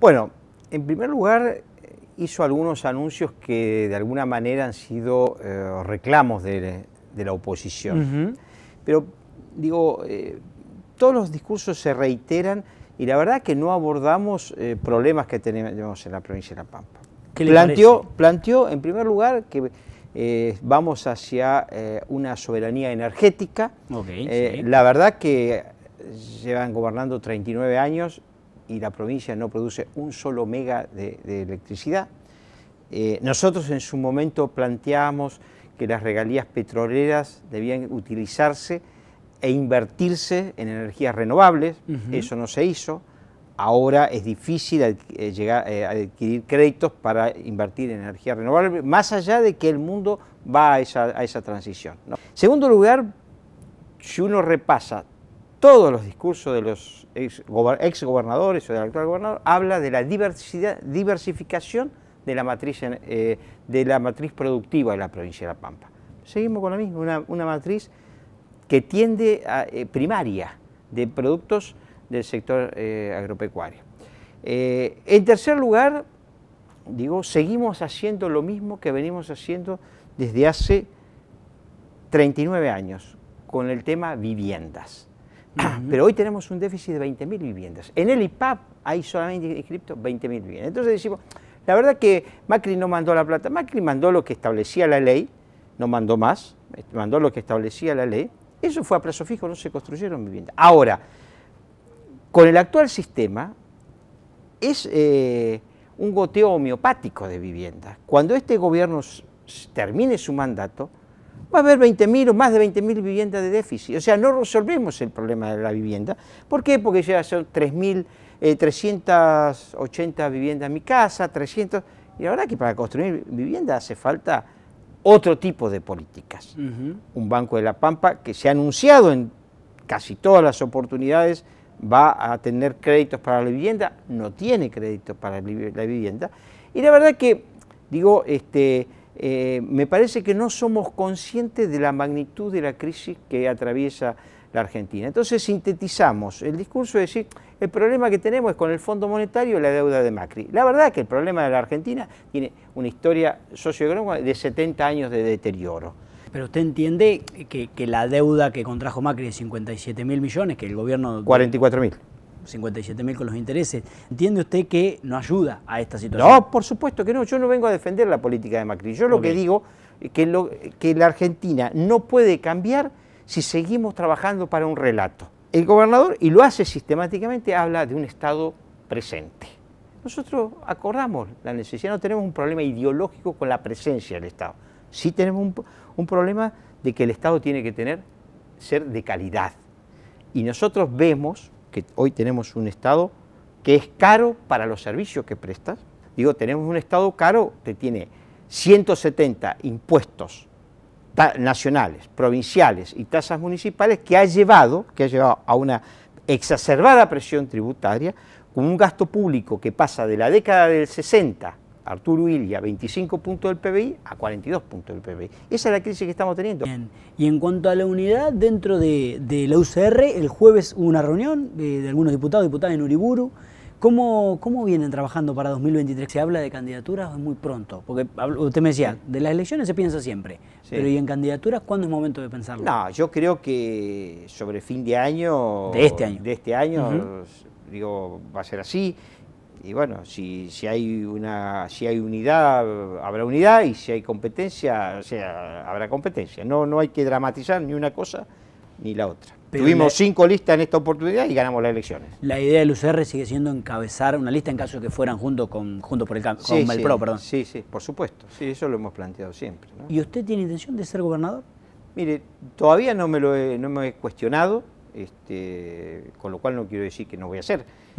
Bueno, en primer lugar eh, hizo algunos anuncios que de alguna manera han sido eh, reclamos de, la oposición. Pero digo, eh, todos los discursos se reiteran y la verdad que no abordamos problemas que tenemos en la provincia de La Pampa. Planteó, planteó, en primer lugar que vamos hacia una soberanía energética. La verdad que llevan gobernando 39 años y la provincia no produce un solo mega de, electricidad. Eh, nosotros en su momento planteábamos que las regalías petroleras debían utilizarse e invertirse en energías renovables, eso no se hizo, ahora es difícil adquirir, eh, llegar, eh, adquirir créditos para invertir en energías renovables, más allá de que el mundo va a esa, transición. En Segundo lugar, si uno repasa todos los discursos de los ex gobernadores o del actual gobernador habla de la diversidad, diversificación de la matriz eh, productiva de la provincia de La Pampa. Seguimos con la misma, una, matriz que tiende a eh, primaria de productos del sector eh, agropecuario. en tercer lugar, digo, seguimos haciendo lo mismo que venimos haciendo desde hace 39 años con el tema viviendas. Pero hoy tenemos un déficit de 20.000 viviendas. En el IPAP hay solamente inscriptos 20.000 viviendas. Entonces decimos, la verdad que Macri no mandó la plata, Macri mandó lo que establecía la ley, no mandó más, este, mandó lo que establecía la ley. Eso fue a plazo fijo, no se construyeron viviendas. Ahora, con el actual sistema es eh, un goteo homeopático de viviendas. Cuando este gobierno termine su mandato, va a haber 20.000 o más de 20.000 viviendas de déficit. O sea, no resolvemos el problema de la vivienda. ¿Por qué? Porque ya son 3.380 eh, viviendas en mi casa, 300... Y la verdad que para construir vivienda hace falta otro tipo de políticas. Un Banco de la Pampa que se ha anunciado en casi todas las oportunidades va a tener créditos para la vivienda, no tiene créditos para la vivienda. Y la verdad que, digo, este, eh, me parece que no somos conscientes de la magnitud de la crisis que atraviesa la Argentina. Entonces sintetizamos el discurso de decir, el problema que tenemos es con el Fondo Monetario y la deuda de Macri. La verdad es que el problema de la Argentina tiene una historia socioeconómica de 70 años de deterioro. Pero usted entiende que, que la deuda que contrajo Macri de 57 mil millones, que el gobierno... 44 mil. 57.000 con los intereses. ¿Entiende usted que no ayuda a esta situación? No, por supuesto que no. Yo no vengo a defender la política de Macri. Yo lo que digo es que, la Argentina no puede cambiar si seguimos trabajando para un relato. El gobernador, y lo hace sistemáticamente, habla de un Estado presente. Nosotros acordamos la necesidad, no tenemos un problema ideológico con la presencia del Estado. Sí tenemos un, un problema de que el Estado tiene que tener, ser de calidad. Y nosotros vemos que hoy tenemos un Estado que es caro para los servicios que prestas. Digo, tenemos un Estado caro que tiene 170 impuestos nacionales, provinciales y tasas municipales que ha llevado, que ha llevado a una exacerbada presión tributaria, con un gasto público que pasa de la década del 60 Arturo a 25 puntos del PBI a 42 puntos del PBI. Esa es la crisis que estamos teniendo. Bien. Y en cuanto a la unidad dentro de, la UCR, el jueves hubo una reunión de, algunos diputados, diputadas en Uriburu. ¿Cómo, ¿Cómo, vienen trabajando para 2023? ¿Se habla de candidaturas muy pronto? Porque usted me decía, de las elecciones se piensa siempre, pero ¿y en candidaturas cuándo es momento de pensarlo? No, yo creo que sobre fin de año... De este año. De este año, digo, va a ser así y bueno, si, si, hay una, si hay unidad, habrá unidad y si hay competencia, o sea, habrá competencia. No, no hay que dramatizar ni una cosa ni la otra. Tuvimos cinco listas en esta oportunidad y ganamos las elecciones. La idea del UCR sigue siendo encabezar una lista en caso de que fueran junto con junto por el con sí, sí, por supuesto. Sí, eso lo hemos planteado siempre. ¿Y usted tiene intención de ser gobernador? Mire, todavía no me lo he, no me he cuestionado, este, con lo cual no quiero decir que no voy a ser.